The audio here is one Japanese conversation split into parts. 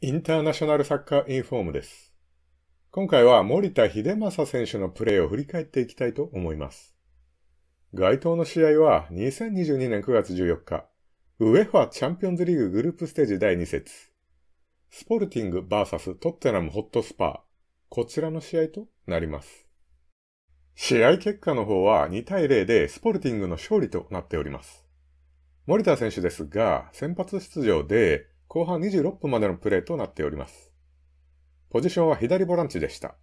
インターナショナルサッカーインフォームです。今回は森田秀正選手のプレーを振り返っていきたいと思います。該当の試合は2022年9月14日、ウェファチャンピオンズリーググループステージ第2節、スポルティング VS トッテナムホットスパー、こちらの試合となります。試合結果の方は2対0でスポルティングの勝利となっております。森田選手ですが、先発出場で後半26分までのプレーとなっております。ポジションは左ボランチでした。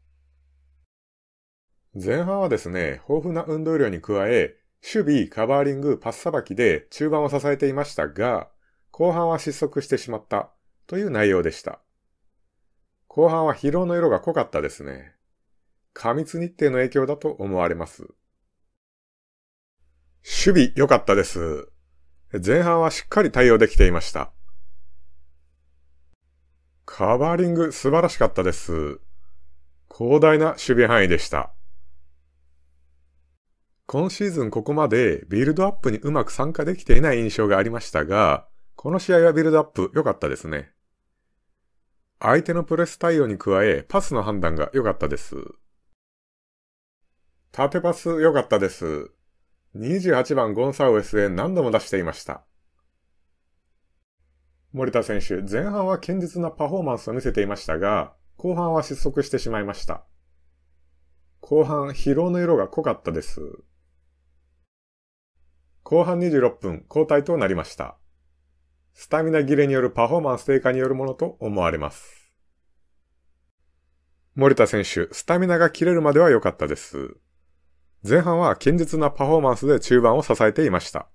前半はですね、豊富な運動量に加え、守備、カバーリング、パスさばきで中盤を支えていましたが、後半は失速してしまったという内容でした。後半は疲労の色が濃かったですね。過密日程の影響だと思われます。守備良かったです。前半はしっかり対応できていました。カバーリング素晴らしかったです。広大な守備範囲でした。今シーズンここまでビルドアップにうまく参加できていない印象がありましたが、この試合はビルドアップ良かったですね。相手のプレス対応に加え、パスの判断が良かったです。縦パス良かったです。28番ゴンサウエスへ何度も出していました。森田選手、前半は堅実なパフォーマンスを見せていましたが、後半は失速してしまいました。後半、疲労の色が濃かったです。後半26分、交代となりました。スタミナ切れによるパフォーマンス低下によるものと思われます。森田選手、スタミナが切れるまでは良かったです。前半は堅実なパフォーマンスで中盤を支えていました。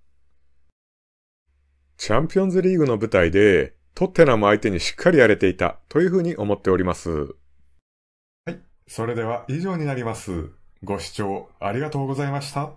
チャンピオンズリーグの舞台で、トッテナム相手にしっかりやれていたというふうに思っております。はい。それでは以上になります。ご視聴ありがとうございました。